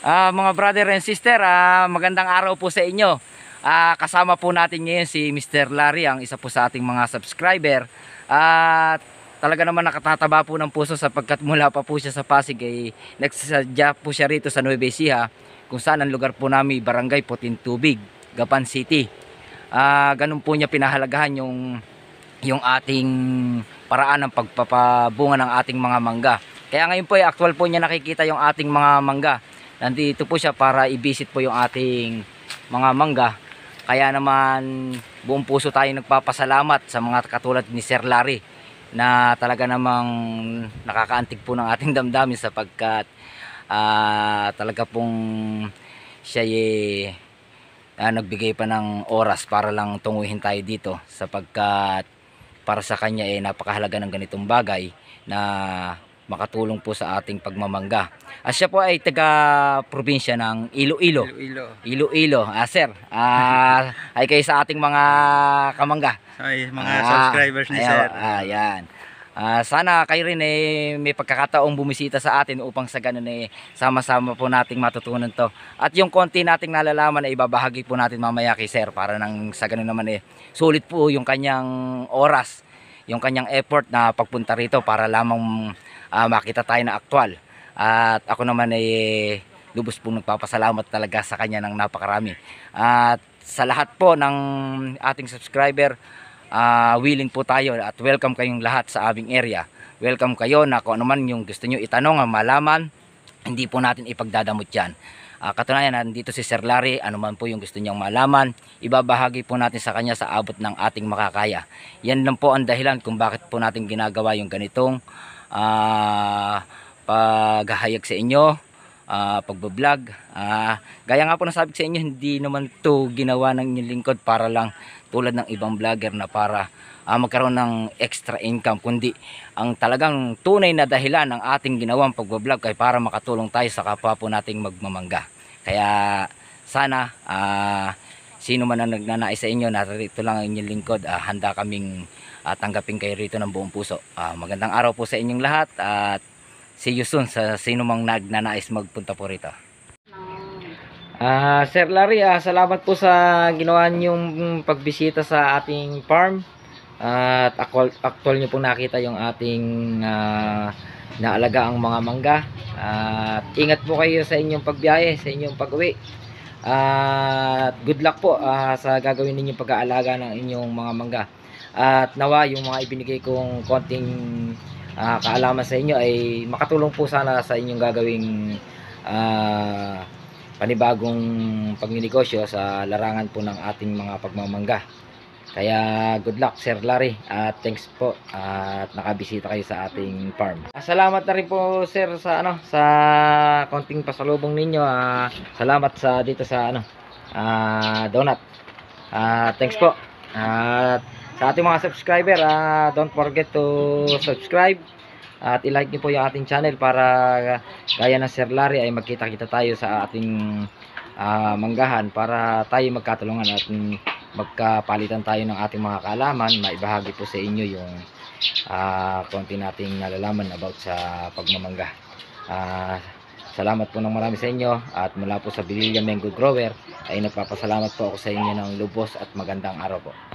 Uh, mga brother and sister, uh, magandang araw po sa inyo. Uh, kasama po natin ngayon si Mr. Larry, ang isa po sa ating mga subscriber. At uh, talaga naman nakatataba po ng puso sapagkat mula pa po siya sa Pasig ay eh, nagsasadya po siya rito sa Nueva Ecija kung saan ang lugar po namin Barangay Putin Tubig, Gapan City. Uh, ganun po niya pinahalagahan yung, yung ating paraan ng pagpapabunga ng ating mga mangga. Kaya ngayon po ay actual po niya nakikita yung ating mga mangga nandito po siya para i-visit po yung ating mga mangga kaya naman buong puso tayo nagpapasalamat sa mga katulad ni Sir Larry na talaga namang nakakaantig po ng ating damdamin sapagkat uh, talaga pong siya eh, uh, nagbigay pa ng oras para lang tunguhin tayo dito sapagkat para sa kanya eh napakahalaga ng ganitong bagay na makatulong po sa ating pagmamangga. At siya po ay taga probinsya ng Iloilo. Iloilo. Iloilo. Ah, sir, ah, ay kayo sa ating mga kamangga. Ay, mga ah, subscribers ni ayaw, sir. Ayan. Ah, sana kayo rin eh, may pagkakataong bumisita sa atin upang sa ganun eh, sama-sama po nating matutunan to. At yung konti nating nalalaman ay eh, ibabahagi po natin mamaya kay sir para nang sa ganun naman eh, sulit po yung kanyang oras, yung kanyang effort na pagpunta rito para lamang uh, makita tayo na aktual. At ako naman ay lubos pong nagpapasalamat talaga sa kanya ng napakarami. At sa lahat po ng ating subscriber, uh, willing po tayo at welcome kayong lahat sa aming area. Welcome kayo na kung ano man yung gusto nyo itanong, malaman, hindi po natin ipagdadamot yan. Uh, katunayan, nandito si Sir Larry, anuman po yung gusto niyang malaman, ibabahagi po natin sa kanya sa abot ng ating makakaya. Yan lang po ang dahilan kung bakit po natin ginagawa yung ganitong uh, paghahayag sa inyo, uh, pagbablog. Uh, gaya nga po nasabi sa inyo, hindi naman to ginawa ng inyong lingkod para lang tulad ng ibang vlogger na para uh, magkaroon ng extra income kundi ang talagang tunay na dahilan ng ating ginawang pagbablog ay para makatulong tayo sa kapwa po nating magmamangga kaya sana uh, sino man ang nagnanais sa inyo, narito lang ang inyong lingkod. Uh, handa kaming uh, tanggapin kayo rito ng buong puso. Uh, magandang araw po sa inyong lahat at see you soon sa sino mang nagnanais magpunta po rito. Uh, Sir Larry, uh, salamat po sa ginawa niyong pagbisita sa ating farm. Uh, at actual, actual niyo pong nakita yung ating uh, naalaga ang mga mangga. At ingat po kayo sa inyong pagbiyahe, sa inyong pag-uwi. At good luck po uh, sa gagawin ninyong pag-aalaga ng inyong mga mangga. At nawa yung mga ibinigay kong konting uh, kaalaman sa inyo ay makatulong po sana sa inyong gagawing uh, panibagong pagninegosyo sa larangan po ng ating mga pagmamangga. Kaya good luck Sir Larry at thanks po at nakabisita kayo sa ating farm. Ah, salamat na rin po Sir sa ano sa konting pasalubong ninyo. Uh, salamat sa dito sa ano uh, donut. Uh, thanks po. At uh, sa ating mga subscriber, uh, don't forget to subscribe at i-like niyo po yung ating channel para gaya na Sir Larry ay magkita-kita tayo sa ating uh, manggahan para tayo magkatulungan at magkapalitan tayo ng ating mga kaalaman, maibahagi po sa inyo yung uh, konti nating nalalaman about sa pagmamangga. Uh, salamat po ng marami sa inyo at mula po sa Bililya Mango Grower ay nagpapasalamat po ako sa inyo ng lubos at magandang araw po.